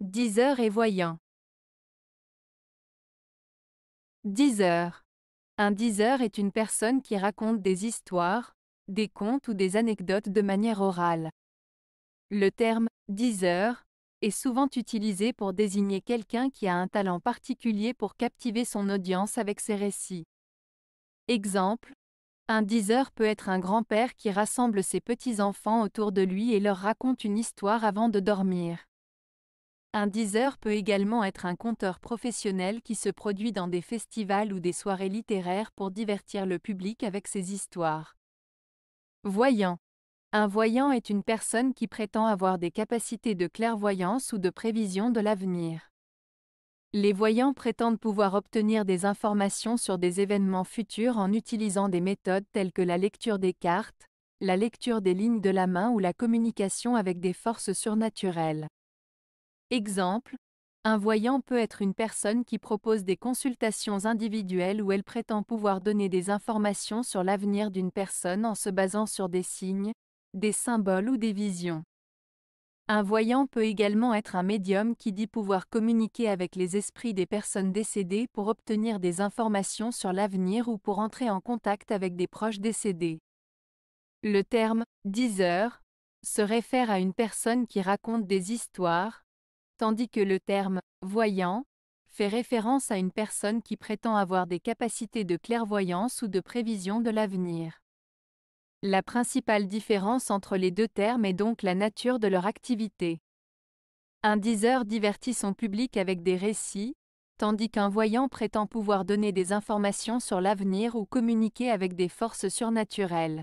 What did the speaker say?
Diseur et voyant. Diseur. Un diseur est une personne qui raconte des histoires, des contes ou des anecdotes de manière orale. Le terme diseur est souvent utilisé pour désigner quelqu'un qui a un talent particulier pour captiver son audience avec ses récits. Exemple un diseur peut être un grand-père qui rassemble ses petits-enfants autour de lui et leur raconte une histoire avant de dormir. Un diseur peut également être un conteur professionnel qui se produit dans des festivals ou des soirées littéraires pour divertir le public avec ses histoires. Voyant. Un voyant est une personne qui prétend avoir des capacités de clairvoyance ou de prévision de l'avenir. Les voyants prétendent pouvoir obtenir des informations sur des événements futurs en utilisant des méthodes telles que la lecture des cartes, la lecture des lignes de la main ou la communication avec des forces surnaturelles. Exemple, un voyant peut être une personne qui propose des consultations individuelles où elle prétend pouvoir donner des informations sur l'avenir d'une personne en se basant sur des signes, des symboles ou des visions. Un voyant peut également être un médium qui dit pouvoir communiquer avec les esprits des personnes décédées pour obtenir des informations sur l'avenir ou pour entrer en contact avec des proches décédés. Le terme diseur » se réfère à une personne qui raconte des histoires, tandis que le terme voyant fait référence à une personne qui prétend avoir des capacités de clairvoyance ou de prévision de l'avenir. La principale différence entre les deux termes est donc la nature de leur activité. Un diseur divertit son public avec des récits, tandis qu'un voyant prétend pouvoir donner des informations sur l'avenir ou communiquer avec des forces surnaturelles.